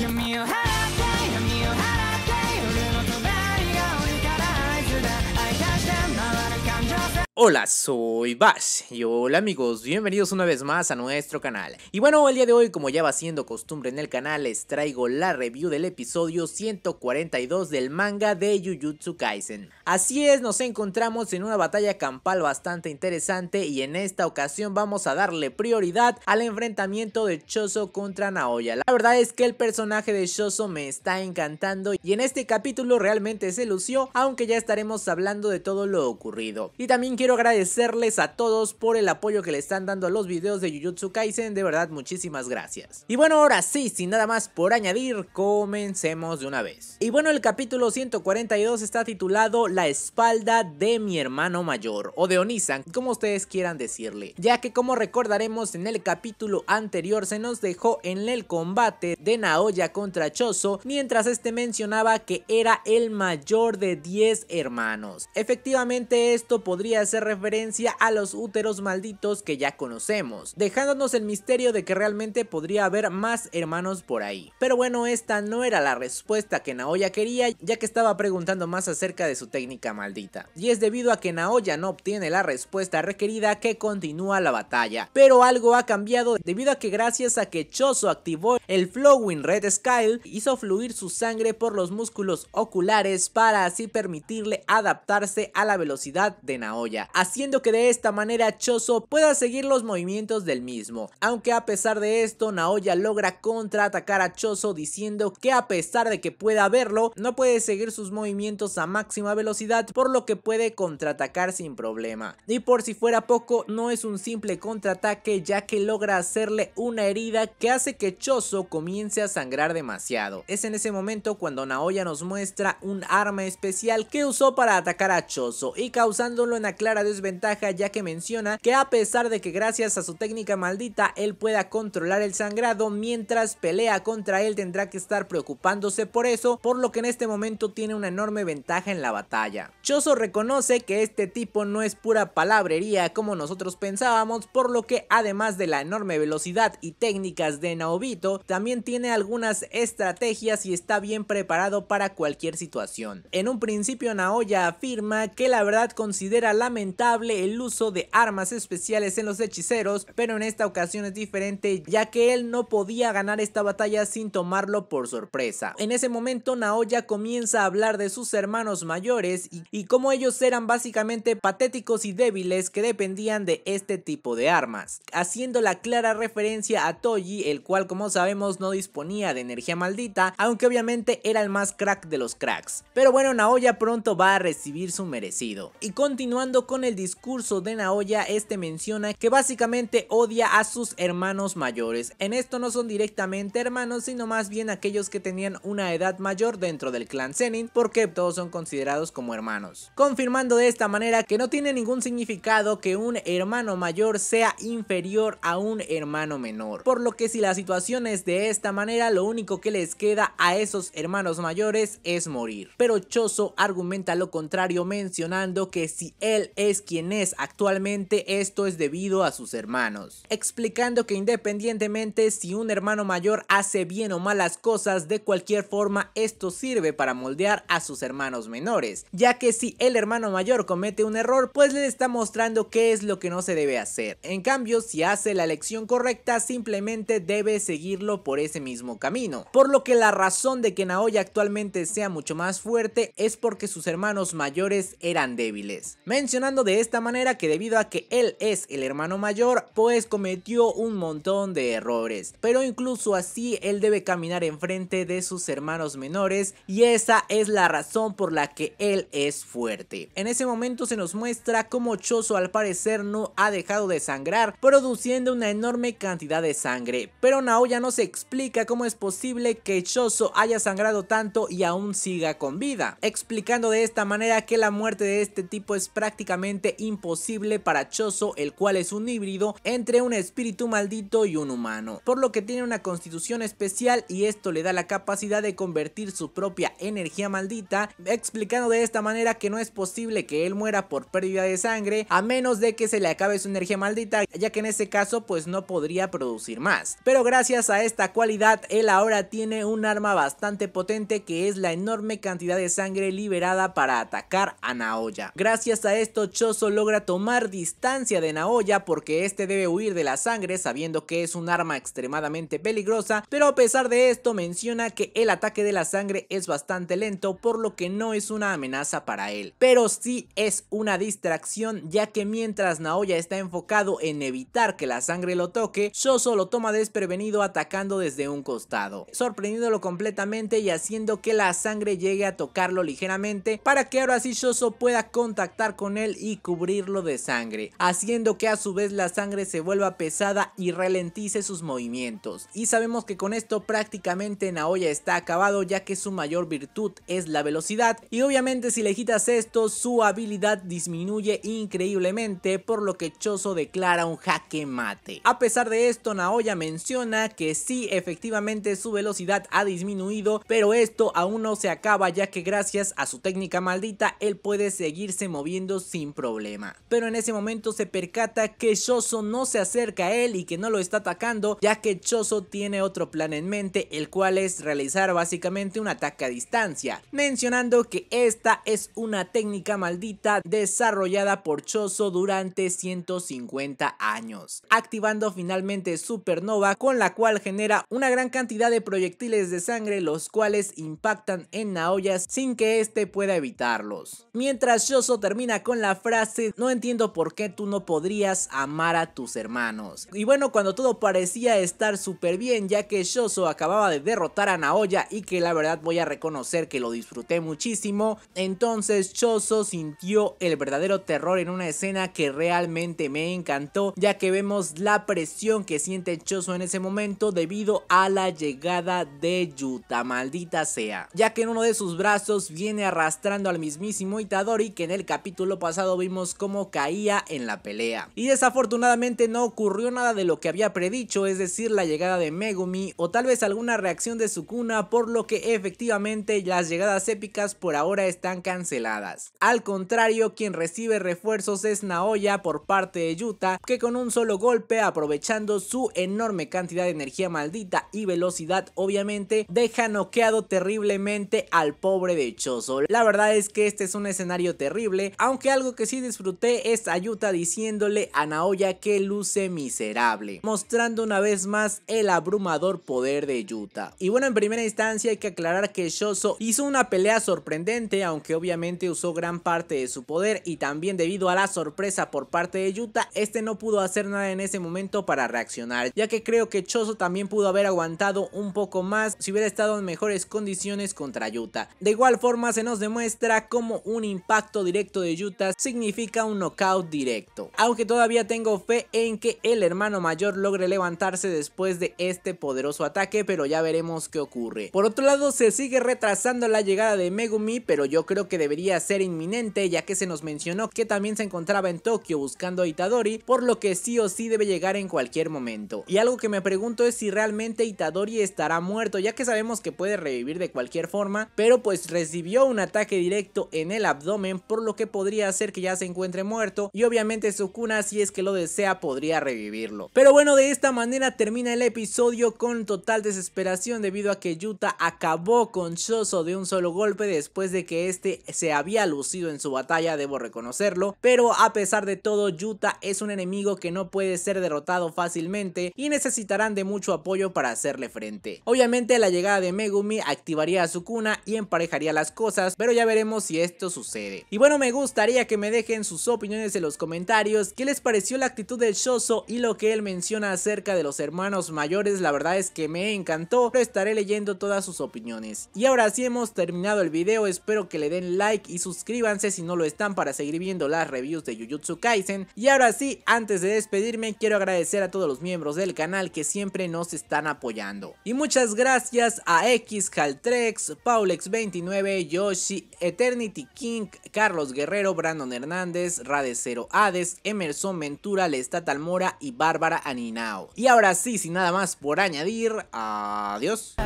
give me a hand. Hola, soy Bash y hola amigos, bienvenidos una vez más a nuestro canal. Y bueno, el día de hoy, como ya va siendo costumbre en el canal, les traigo la review del episodio 142 del manga de Jujutsu Kaisen. Así es, nos encontramos en una batalla campal bastante interesante y en esta ocasión vamos a darle prioridad al enfrentamiento de Choso contra Naoya. La verdad es que el personaje de Choso me está encantando y en este capítulo realmente se lució, aunque ya estaremos hablando de todo lo ocurrido. Y también quiero agradecerles a todos por el apoyo que le están dando a los videos de Jujutsu Kaisen, de verdad muchísimas gracias. Y bueno, ahora sí, sin nada más por añadir, comencemos de una vez. Y bueno, el capítulo 142 está titulado La espalda de mi hermano mayor, o de Onisan, como ustedes quieran decirle, ya que como recordaremos en el capítulo anterior se nos dejó en el combate de Naoya contra Choso, mientras este mencionaba que era el mayor de 10 hermanos. Efectivamente esto podría ser referencia a los úteros malditos que ya conocemos, dejándonos el misterio de que realmente podría haber más hermanos por ahí. Pero bueno, esta no era la respuesta que Naoya quería, ya que estaba preguntando más acerca de su técnica maldita. Y es debido a que Naoya no obtiene la respuesta requerida que continúa la batalla. Pero algo ha cambiado debido a que gracias a que Chozo activó el Flowing Red Sky, hizo fluir su sangre por los músculos oculares para así permitirle adaptarse a la velocidad de Naoya haciendo que de esta manera Chozo pueda seguir los movimientos del mismo. Aunque a pesar de esto, Naoya logra contraatacar a Chozo diciendo que a pesar de que pueda verlo, no puede seguir sus movimientos a máxima velocidad, por lo que puede contraatacar sin problema. Y por si fuera poco, no es un simple contraataque ya que logra hacerle una herida que hace que Chozo comience a sangrar demasiado. Es en ese momento cuando Naoya nos muestra un arma especial que usó para atacar a Chozo y causándolo en la a desventaja ya que menciona que a pesar de que gracias a su técnica maldita él pueda controlar el sangrado, mientras pelea contra él tendrá que estar preocupándose por eso, por lo que en este momento tiene una enorme ventaja en la batalla. Choso reconoce que este tipo no es pura palabrería como nosotros pensábamos, por lo que además de la enorme velocidad y técnicas de Naobito, también tiene algunas estrategias y está bien preparado para cualquier situación. En un principio Naoya afirma que la verdad considera la el uso de armas especiales en los hechiceros, pero en esta ocasión es diferente ya que él no podía ganar esta batalla sin tomarlo por sorpresa. En ese momento Naoya comienza a hablar de sus hermanos mayores y, y cómo ellos eran básicamente patéticos y débiles que dependían de este tipo de armas, haciendo la clara referencia a Toji, el cual como sabemos no disponía de energía maldita, aunque obviamente era el más crack de los cracks. Pero bueno, Naoya pronto va a recibir su merecido. Y continuando con el discurso de Naoya, este menciona que básicamente odia a sus hermanos mayores. En esto no son directamente hermanos, sino más bien aquellos que tenían una edad mayor dentro del clan Zenin, porque todos son considerados como hermanos. Confirmando de esta manera que no tiene ningún significado que un hermano mayor sea inferior a un hermano menor. Por lo que si la situación es de esta manera, lo único que les queda a esos hermanos mayores es morir. Pero Choso argumenta lo contrario mencionando que si él es quien es actualmente, esto es debido a sus hermanos. Explicando que independientemente si un hermano mayor hace bien o malas cosas, de cualquier forma esto sirve para moldear a sus hermanos menores, ya que si el hermano mayor comete un error, pues le está mostrando qué es lo que no se debe hacer. En cambio, si hace la elección correcta, simplemente debe seguirlo por ese mismo camino. Por lo que la razón de que Naoya actualmente sea mucho más fuerte es porque sus hermanos mayores eran débiles. Mencionando de esta manera que debido a que él es el hermano mayor, pues cometió un montón de errores. Pero incluso así, él debe caminar enfrente de sus hermanos menores y esa es la razón por la que él es fuerte. En ese momento se nos muestra cómo Chozo al parecer no ha dejado de sangrar, produciendo una enorme cantidad de sangre. Pero Naoya no se explica cómo es posible que Chozo haya sangrado tanto y aún siga con vida, explicando de esta manera que la muerte de este tipo es prácticamente imposible para Choso el cual es un híbrido entre un espíritu maldito y un humano, por lo que tiene una constitución especial y esto le da la capacidad de convertir su propia energía maldita, explicando de esta manera que no es posible que él muera por pérdida de sangre a menos de que se le acabe su energía maldita, ya que en ese caso pues no podría producir más. Pero gracias a esta cualidad, él ahora tiene un arma bastante potente que es la enorme cantidad de sangre liberada para atacar a Naoya. Gracias a esto, Choso logra tomar distancia de Naoya porque este debe huir de la sangre sabiendo que es un arma extremadamente peligrosa, pero a pesar de esto menciona que el ataque de la sangre es bastante lento por lo que no es una amenaza para él, pero sí es una distracción ya que mientras Naoya está enfocado en evitar que la sangre lo toque, Shoso lo toma desprevenido atacando desde un costado, sorprendiéndolo completamente y haciendo que la sangre llegue a tocarlo ligeramente para que ahora sí Shoso pueda contactar con él y cubrirlo de sangre, haciendo que a su vez la sangre se vuelva pesada y ralentice sus movimientos. Y sabemos que con esto prácticamente Naoya está acabado ya que su mayor virtud es la velocidad y obviamente si le quitas esto su habilidad disminuye increíblemente por lo que Choso declara un jaque mate. A pesar de esto Naoya menciona que sí efectivamente su velocidad ha disminuido pero esto aún no se acaba ya que gracias a su técnica maldita él puede seguirse moviendo sin problema. Pero en ese momento se percata que Shoso no se acerca a él y que no lo está atacando ya que Shoso tiene otro plan en mente el cual es realizar básicamente un ataque a distancia. Mencionando que esta es una técnica maldita desarrollada por Shoso durante 150 años. Activando finalmente Supernova con la cual genera una gran cantidad de proyectiles de sangre los cuales impactan en Naoya sin que éste pueda evitarlos. Mientras Shoso termina con la frase, no entiendo por qué tú no podrías amar a tus hermanos. Y bueno, cuando todo parecía estar súper bien, ya que Shoso acababa de derrotar a Naoya y que la verdad voy a reconocer que lo disfruté muchísimo, entonces Shoso sintió el verdadero terror en una escena que realmente me encantó, ya que vemos la presión que siente Shoso en ese momento debido a la llegada de Yuta, maldita sea. Ya que en uno de sus brazos viene arrastrando al mismísimo Itadori que en el capítulo pasado vimos cómo caía en la pelea. Y desafortunadamente no ocurrió nada de lo que había predicho, es decir, la llegada de Megumi o tal vez alguna reacción de Sukuna, por lo que efectivamente las llegadas épicas por ahora están canceladas. Al contrario, quien recibe refuerzos es Naoya por parte de Yuta, que con un solo golpe, aprovechando su enorme cantidad de energía maldita y velocidad, obviamente, deja noqueado terriblemente al pobre de Chozo. La verdad es que este es un escenario terrible, aunque algo que sí disfruté es Ayuta diciéndole a Naoya que luce miserable, mostrando una vez más el abrumador poder de Yuta. Y bueno, en primera instancia hay que aclarar que Shoso hizo una pelea sorprendente, aunque obviamente usó gran parte de su poder y también debido a la sorpresa por parte de Yuta, este no pudo hacer nada en ese momento para reaccionar, ya que creo que Choso también pudo haber aguantado un poco más si hubiera estado en mejores condiciones contra Yuta. De igual forma se nos demuestra como un impacto directo de Yuta significa un knockout directo. Aunque todavía tengo fe en que el hermano mayor logre levantarse después de este poderoso ataque, pero ya veremos qué ocurre. Por otro lado, se sigue retrasando la llegada de Megumi, pero yo creo que debería ser inminente ya que se nos mencionó que también se encontraba en Tokio buscando a Itadori, por lo que sí o sí debe llegar en cualquier momento. Y algo que me pregunto es si realmente Itadori estará muerto, ya que sabemos que puede revivir de cualquier forma, pero pues recibió un ataque directo en el abdomen, por lo que podría ser que ya se encuentre muerto y obviamente Sukuna si es que lo desea podría revivirlo. Pero bueno, de esta manera termina el episodio con total desesperación debido a que Yuta acabó con Shoso de un solo golpe después de que este se había lucido en su batalla, debo reconocerlo, pero a pesar de todo Yuta es un enemigo que no puede ser derrotado fácilmente y necesitarán de mucho apoyo para hacerle frente. Obviamente la llegada de Megumi activaría a Sukuna y emparejaría las cosas, pero ya veremos si esto sucede. Y bueno, me gustaría que me dejen sus opiniones en los comentarios, qué les pareció la actitud del Shoso y lo que él menciona acerca de los hermanos mayores, la verdad es que me encantó, pero estaré leyendo todas sus opiniones. Y ahora sí hemos terminado el video, espero que le den like y suscríbanse si no lo están para seguir viendo las reviews de Jujutsu Kaisen. Y ahora sí, antes de despedirme, quiero agradecer a todos los miembros del canal que siempre nos están apoyando. Y muchas gracias a X, haltrex Paulex29, Yoshi, Eternity King, Carlos Guerrero, Brandon Hernández, Radecero Hades, Emerson Ventura, Lestat Almora y Bárbara Aninao. Y ahora sí, sin nada más por añadir, adiós.